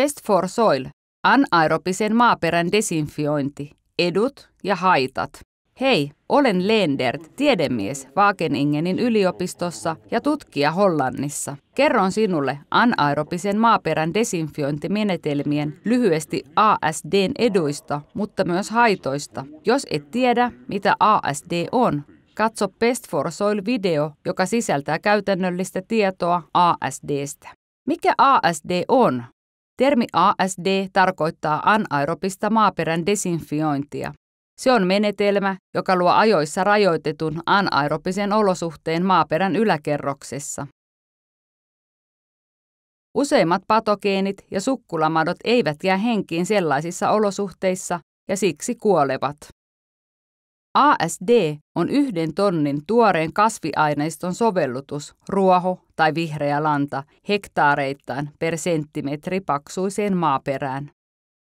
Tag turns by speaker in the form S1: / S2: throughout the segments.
S1: Best for Soil, anaerobisen maaperän desinfiointi, edut ja haitat. Hei, olen Leendert, tiedemies Wageningenin yliopistossa ja tutkija Hollannissa. Kerron sinulle anaerobisen maaperän desinfiointimenetelmien, lyhyesti ASDn eduista, mutta myös haitoista. Jos et tiedä, mitä ASD on, katso Best for Soil-video, joka sisältää käytännöllistä tietoa ASDstä. Mikä ASD on? Termi ASD tarkoittaa anaerobista maaperän desinfiointia. Se on menetelmä, joka luo ajoissa rajoitetun anaerobisen olosuhteen maaperän yläkerroksessa. Useimmat patogeenit ja sukkulamadot eivät jää henkiin sellaisissa olosuhteissa ja siksi kuolevat. ASD on yhden tonnin tuoreen kasviaineiston sovellutus, ruoho tai vihreä lanta, hektaareittain per senttimetri paksuiseen maaperään.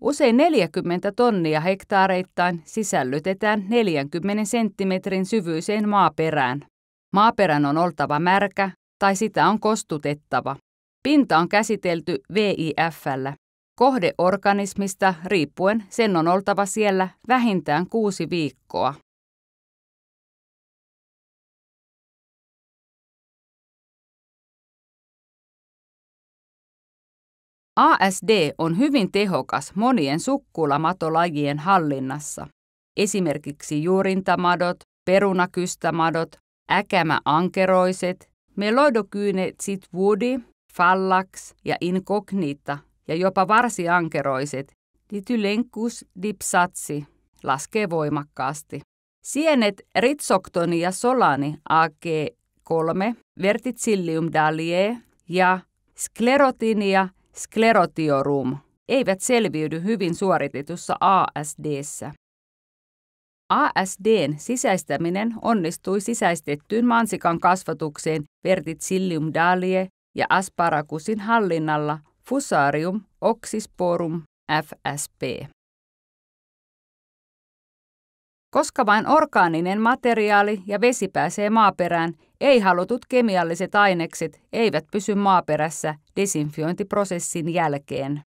S1: Usein 40 tonnia hektaareittain sisällytetään 40 senttimetrin syvyiseen maaperään. Maaperän on oltava märkä tai sitä on kostutettava. Pinta on käsitelty VIFllä. Kohdeorganismista riippuen sen on oltava siellä vähintään kuusi viikkoa. ASD on hyvin tehokas monien sukkulamatolajien hallinnassa, esimerkiksi juurintamadot, perunakystämadot, äkämäankeroiset, melodokyynetit woody, fallax ja incognita ja jopa varsiankeroiset, ditylenkus dipsatsi, laskee voimakkaasti. Sienet Ritsoktoni ja Solani AG3, Verticillium dalie ja Sclerotinia sklerotiorum eivät selviydy hyvin suoritetussa ASDssä. ASDn sisäistäminen onnistui sisäistettyyn mansikan kasvatukseen verticillium dalie ja asparagusin hallinnalla Fusarium oxysporum FSP. Koska vain orgaaninen materiaali ja vesi pääsee maaperään, ei halutut kemialliset ainekset eivät pysy maaperässä desinfiointiprosessin jälkeen.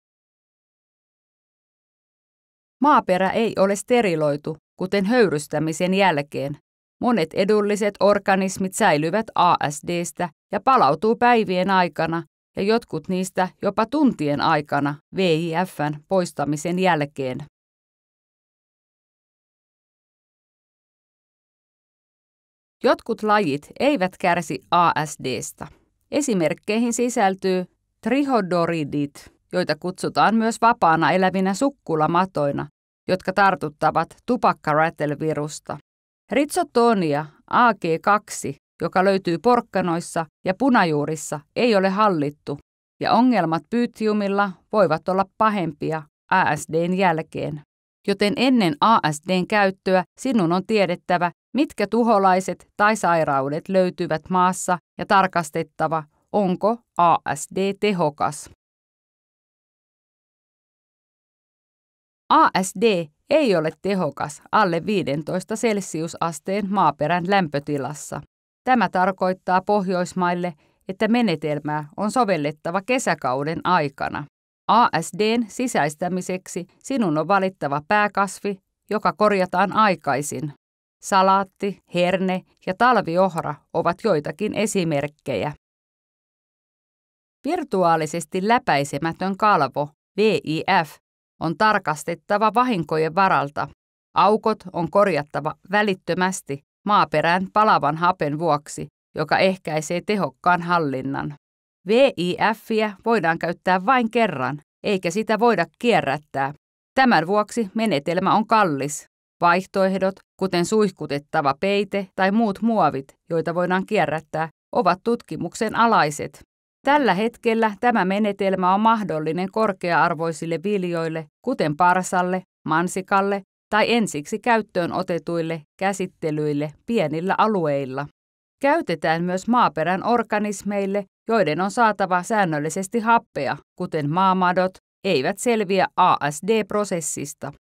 S1: Maaperä ei ole steriloitu, kuten höyrystämisen jälkeen. Monet edulliset organismit säilyvät ASDstä ja palautuu päivien aikana ja jotkut niistä jopa tuntien aikana VIFn poistamisen jälkeen. Jotkut lajit eivät kärsi ASDsta. Esimerkkeihin sisältyy trihodoridit, joita kutsutaan myös vapaana elävinä sukkulamatoina, jotka tartuttavat tupakkarätelvirusta. Ritsotonia AG2, joka löytyy porkkanoissa ja punajuurissa, ei ole hallittu, ja ongelmat pyytiumilla voivat olla pahempia ASDn jälkeen. Joten ennen ASDn käyttöä sinun on tiedettävä, Mitkä tuholaiset tai sairaudet löytyvät maassa ja tarkastettava, onko ASD tehokas? ASD ei ole tehokas alle 15 celsiusasteen maaperän lämpötilassa. Tämä tarkoittaa Pohjoismaille, että menetelmää on sovellettava kesäkauden aikana. ASDn sisäistämiseksi sinun on valittava pääkasvi, joka korjataan aikaisin. Salaatti, herne ja talviohra ovat joitakin esimerkkejä. Virtuaalisesti läpäisemätön kalvo, VIF, on tarkastettava vahinkojen varalta. Aukot on korjattava välittömästi maaperään palavan hapen vuoksi, joka ehkäisee tehokkaan hallinnan. VIFiä voidaan käyttää vain kerran, eikä sitä voida kierrättää. Tämän vuoksi menetelmä on kallis. Vaihtoehdot, kuten suihkutettava peite tai muut muovit, joita voidaan kierrättää, ovat tutkimuksen alaiset. Tällä hetkellä tämä menetelmä on mahdollinen korkea-arvoisille viljoille, kuten parsalle, mansikalle tai ensiksi käyttöön otetuille käsittelyille pienillä alueilla. Käytetään myös maaperän organismeille, joiden on saatava säännöllisesti happea, kuten maamadot, eivät selviä ASD-prosessista.